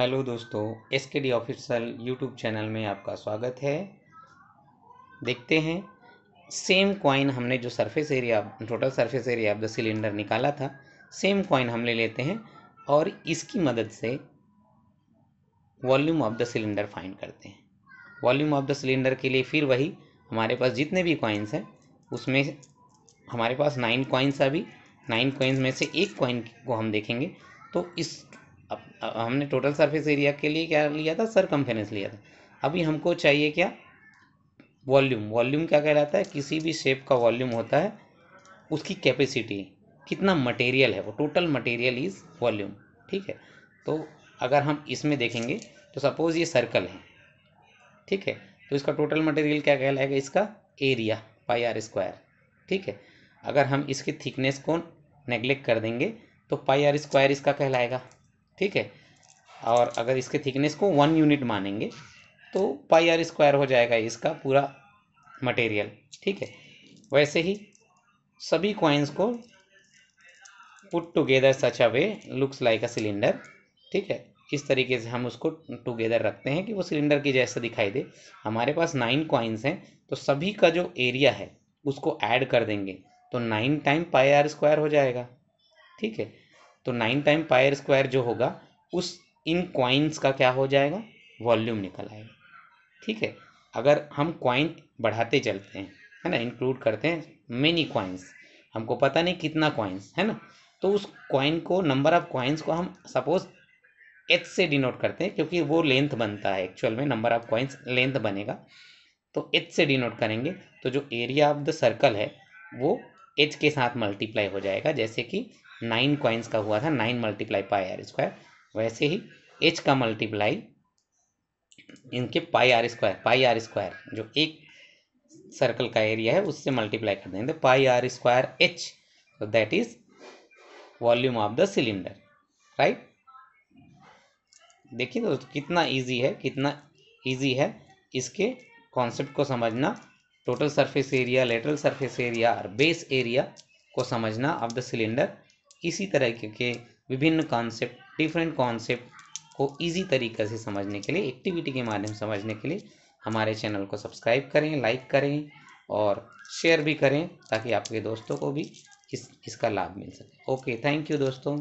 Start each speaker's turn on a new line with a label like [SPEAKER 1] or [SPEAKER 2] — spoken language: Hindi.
[SPEAKER 1] हेलो दोस्तों एस के डी ऑफिशियल यूट्यूब चैनल में आपका स्वागत है देखते हैं सेम कॉइन हमने जो surface area total surface area of the cylinder निकाला था सेम कॉइन ले लेते हैं और इसकी मदद से volume of the cylinder find करते हैं वॉल्यूम ऑफ द सिलेंडर के लिए फिर वही हमारे पास जितने भी कॉइन्स हैं उसमें हमारे पास नाइन कॉइन्स अभी नाइन कॉइन्स में से एक कॉइन को हम देखेंगे तो इस अब, हमने टोटल सरफेस एरिया के लिए क्या लिया था सरकमफ्रेंस लिया था अभी हमको चाहिए क्या वॉल्यूम वॉल्यूम क्या कहलाता है किसी भी शेप का वॉल्यूम होता है उसकी कैपेसिटी कितना मटेरियल है वो टोटल मटेरियल इज़ वॉल्यूम ठीक है तो अगर हम इसमें देखेंगे तो सपोज़ ये सर्कल है ठीक है तो इसका टोटल मटेरियल क्या कहलाएगा इसका एरिया पाई आर स्क्वायर ठीक है अगर हम इसके थिकनेस को नेग्लेक्ट कर देंगे तो पाई आर स्क्वायर इसका कहलाएगा ठीक है और अगर इसके थिकनेस को वन यूनिट मानेंगे तो पाई आर स्क्वायर हो जाएगा इसका पूरा मटेरियल ठीक है वैसे ही सभी कॉइन्स को put together such a way looks like a cylinder ठीक है इस तरीके से हम उसको टुगेदर रखते हैं कि वो सिलेंडर की जैसा दिखाई दे हमारे पास नाइन कॉइन्स हैं तो सभी का जो एरिया है उसको ऐड कर देंगे तो nine time pi r square हो जाएगा ठीक है तो नाइन टाइम पायर स्क्वायर जो होगा उस इन क्वाइंस का क्या हो जाएगा वॉल्यूम निकल आएगा ठीक है अगर हम क्वाइन बढ़ाते चलते हैं है ना इंक्लूड करते हैं मेनी क्वाइंस हमको पता नहीं कितना क्वाइंस है ना तो उस क्वाइन को नंबर ऑफ क्वाइंस को हम सपोज एच से डिनोट करते हैं क्योंकि वो लेंथ बनता है एक्चुअल में नंबर ऑफ क्वाइंस लेंथ बनेगा तो एच से डिनोट करेंगे तो जो एरिया ऑफ द सर्कल है वो एच के साथ मल्टीप्लाई हो जाएगा जैसे कि नाइन क्वाइंस का हुआ था nine multiply pi r square वैसे ही एच का मल्टीप्लाई इनके pi r square pi r square जो एक सर्कल का एरिया है उससे मल्टीप्लाई कर देंगे पाई आर स्क्वायर एच तो that is volume of the cylinder right देखिए तो कितना इजी है कितना इजी है इसके कॉन्सेप्ट को समझना total surface area lateral surface area और बेस एरिया को समझना ऑफ द सिलेंडर इसी तरह के विभिन्न कॉन्सेप्ट डिफरेंट कॉन्सेप्ट को इजी तरीके से समझने के लिए एक्टिविटी के माध्यम से समझने के लिए हमारे चैनल को सब्सक्राइब करें लाइक करें और शेयर भी करें ताकि आपके दोस्तों को भी इस इसका लाभ मिल सके ओके थैंक यू दोस्तों